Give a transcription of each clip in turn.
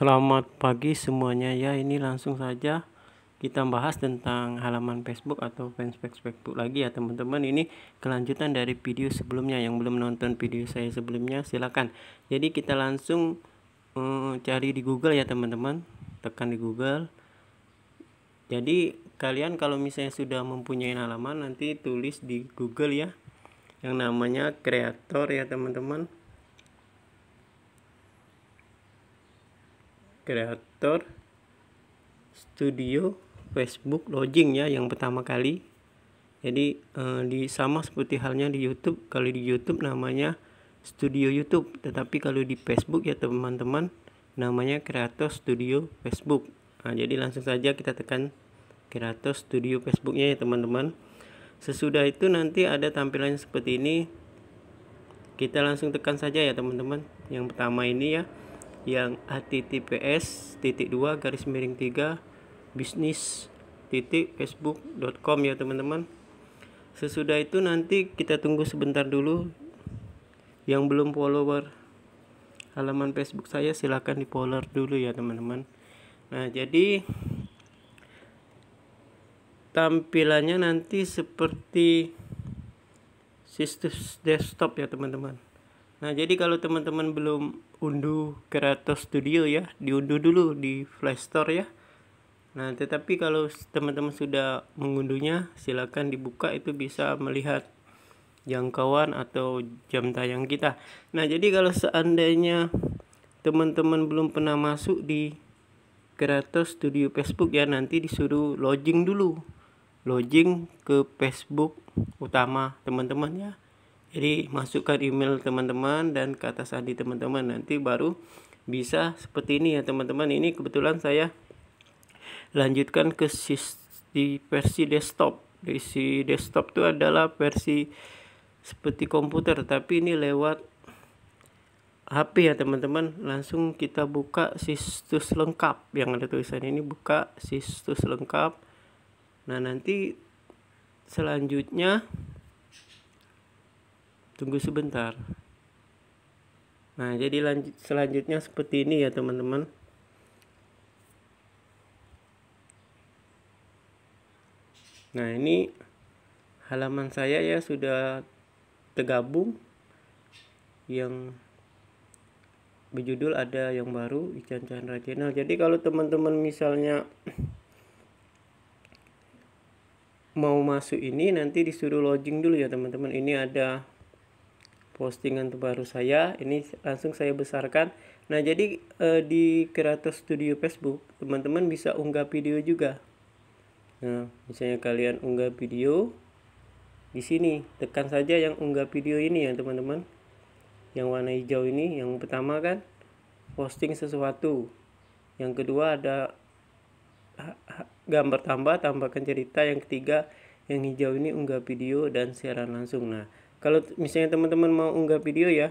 Selamat pagi semuanya ya. Ini langsung saja kita bahas tentang halaman Facebook atau fanspage Facebook lagi ya teman-teman. Ini kelanjutan dari video sebelumnya yang belum nonton video saya sebelumnya silakan. Jadi kita langsung um, cari di Google ya teman-teman. Tekan di Google. Jadi kalian kalau misalnya sudah mempunyai halaman nanti tulis di Google ya yang namanya kreator ya teman-teman kreator studio Facebook lodging ya yang pertama kali jadi eh, di sama seperti halnya di YouTube kalau di YouTube namanya studio YouTube tetapi kalau di Facebook ya teman-teman namanya kreator studio Facebook nah, jadi langsung saja kita tekan kreator studio Facebooknya ya teman-teman sesudah itu nanti ada tampilan seperti ini kita langsung tekan saja ya teman-teman yang pertama ini ya yang https titik dua garis miring tiga bisnis titik facebook.com ya teman-teman sesudah itu nanti kita tunggu sebentar dulu yang belum follower halaman facebook saya silahkan di follower dulu ya teman-teman nah jadi tampilannya nanti seperti sistem desktop ya teman-teman nah jadi kalau teman-teman belum unduh Creator Studio ya diunduh dulu di Play Store ya nah tetapi kalau teman-teman sudah mengunduhnya silakan dibuka itu bisa melihat jangkauan atau jam tayang kita nah jadi kalau seandainya teman-teman belum pernah masuk di Creator Studio Facebook ya nanti disuruh login dulu login ke Facebook utama teman-teman ya jadi masukkan email teman-teman dan kata sandi teman-teman nanti baru bisa seperti ini ya teman-teman ini kebetulan saya lanjutkan ke di versi desktop versi desktop itu adalah versi seperti komputer tapi ini lewat HP ya teman-teman langsung kita buka situs lengkap yang ada tulisan ini buka situs lengkap nah nanti selanjutnya tunggu sebentar nah jadi lanjut selanjutnya seperti ini ya teman-teman nah ini halaman saya ya sudah tergabung yang berjudul ada yang baru Ican Chandra Channel jadi kalau teman-teman misalnya mau masuk ini nanti disuruh login dulu ya teman-teman ini ada postingan terbaru saya ini langsung saya besarkan nah jadi eh, di Creator Studio Facebook teman-teman bisa unggah video juga nah misalnya kalian unggah video di sini tekan saja yang unggah video ini ya teman-teman yang warna hijau ini yang pertama kan posting sesuatu yang kedua ada gambar tambah tambahkan cerita yang ketiga yang hijau ini unggah video dan siaran langsung nah kalau misalnya teman-teman mau unggah video ya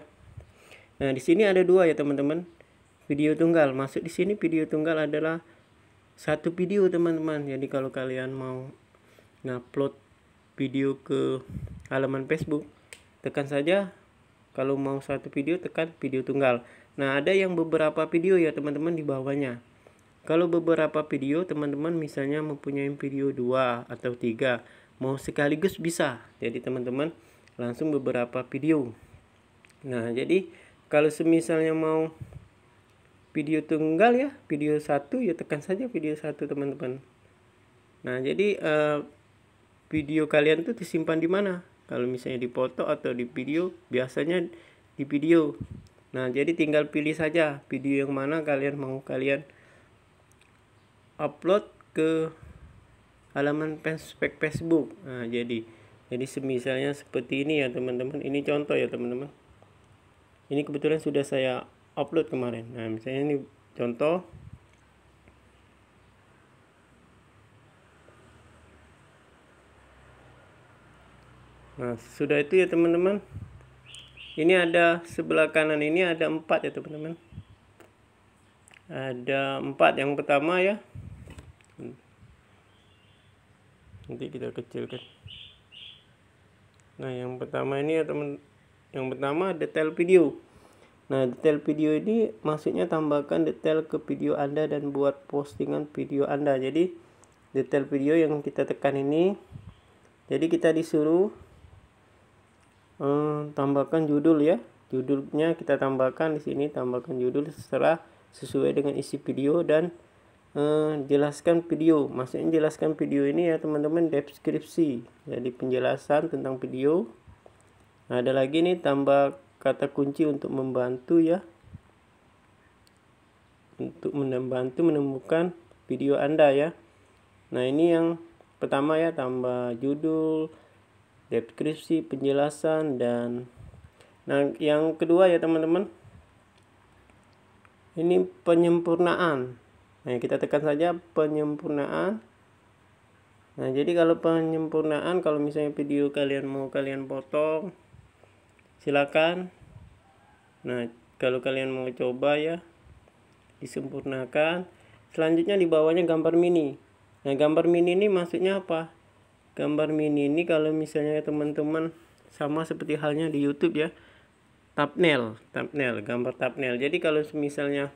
nah di sini ada dua ya teman-teman video tunggal masuk di sini video tunggal adalah satu video teman-teman jadi kalau kalian mau ngupload video ke halaman Facebook tekan saja kalau mau satu video tekan video tunggal nah ada yang beberapa video ya teman-teman di bawahnya kalau beberapa video teman-teman misalnya mempunyai video dua atau tiga mau sekaligus bisa jadi teman-teman langsung beberapa video nah jadi kalau semisalnya mau video tunggal ya video satu ya tekan saja video satu teman-teman nah jadi eh, video kalian tuh disimpan di mana kalau misalnya di foto atau di video biasanya di video nah jadi tinggal pilih saja video yang mana kalian mau kalian upload ke halaman Facebook nah jadi jadi semisalnya seperti ini ya teman-teman ini contoh ya teman-teman ini kebetulan sudah saya upload kemarin nah misalnya ini contoh Nah, sudah itu ya teman-teman. Ini ada sebelah kanan ini ada empat ya teman-teman. Ada empat yang pertama ya. Nanti kita kecilkan nah yang pertama ini ya teman yang pertama detail video Nah, detail video ini maksudnya tambahkan detail ke video Anda dan buat postingan video Anda. Jadi, detail video yang kita tekan ini, jadi kita disuruh hmm, tambahkan judul ya. Judulnya kita tambahkan di sini, tambahkan judul setelah sesuai dengan isi video dan Eh, jelaskan video maksudnya jelaskan video ini ya teman-teman deskripsi jadi penjelasan tentang video nah, ada lagi nih tambah kata kunci untuk membantu ya untuk membantu menemukan video Anda ya. Nah, ini yang pertama ya tambah judul, deskripsi, penjelasan dan nah yang kedua ya teman-teman. Ini penyempurnaan. Nah, kita tekan saja penyempurnaan. Nah, jadi kalau penyempurnaan kalau misalnya video kalian mau kalian potong silakan. Nah, kalau kalian mau coba ya disempurnakan. Selanjutnya di bawahnya gambar mini. Nah, gambar mini ini maksudnya apa? Gambar mini ini kalau misalnya teman-teman sama seperti halnya di YouTube ya. Thumbnail, thumbnail, gambar thumbnail. Jadi kalau misalnya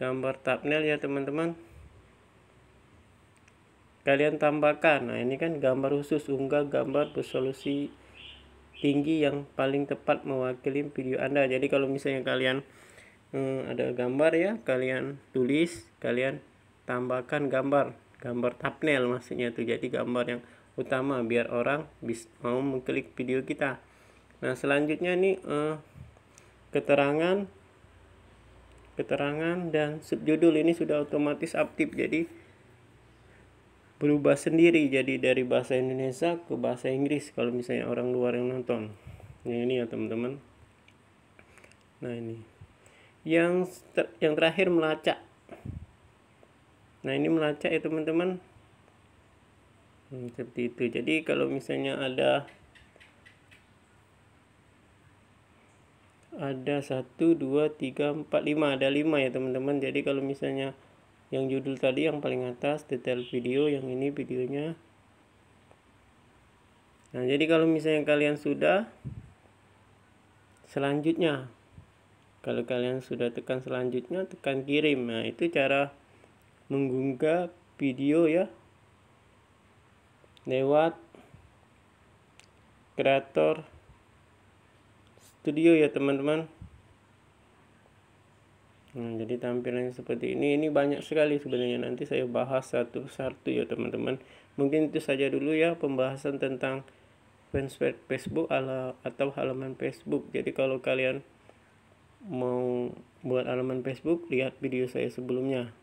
gambar thumbnail ya teman-teman kalian tambahkan nah ini kan gambar khusus unggah gambar resolusi tinggi yang paling tepat mewakili video anda jadi kalau misalnya kalian hmm, ada gambar ya kalian tulis kalian tambahkan gambar gambar thumbnail maksudnya itu jadi gambar yang utama biar orang bisa mau mengklik video kita nah selanjutnya nih eh, keterangan keterangan dan subjudul ini sudah otomatis aktif jadi berubah sendiri jadi dari bahasa Indonesia ke bahasa Inggris kalau misalnya orang luar yang nonton nah ini ya teman-teman nah ini yang ter yang terakhir melacak nah ini melacak ya teman-teman hmm, seperti itu jadi kalau misalnya ada ada 1 2 3 4 5 ada 5 ya teman-teman jadi kalau misalnya yang judul tadi yang paling atas detail video yang ini videonya nah jadi kalau misalnya kalian sudah selanjutnya kalau kalian sudah tekan selanjutnya tekan kirim nah itu cara mengunggah video ya lewat kreator itu ya teman-teman nah, jadi tampilannya seperti ini ini banyak sekali sebenarnya nanti saya bahas satu-satu ya teman-teman mungkin itu saja dulu ya pembahasan tentang fanspage Facebook ala atau halaman Facebook jadi kalau kalian mau buat halaman Facebook lihat video saya sebelumnya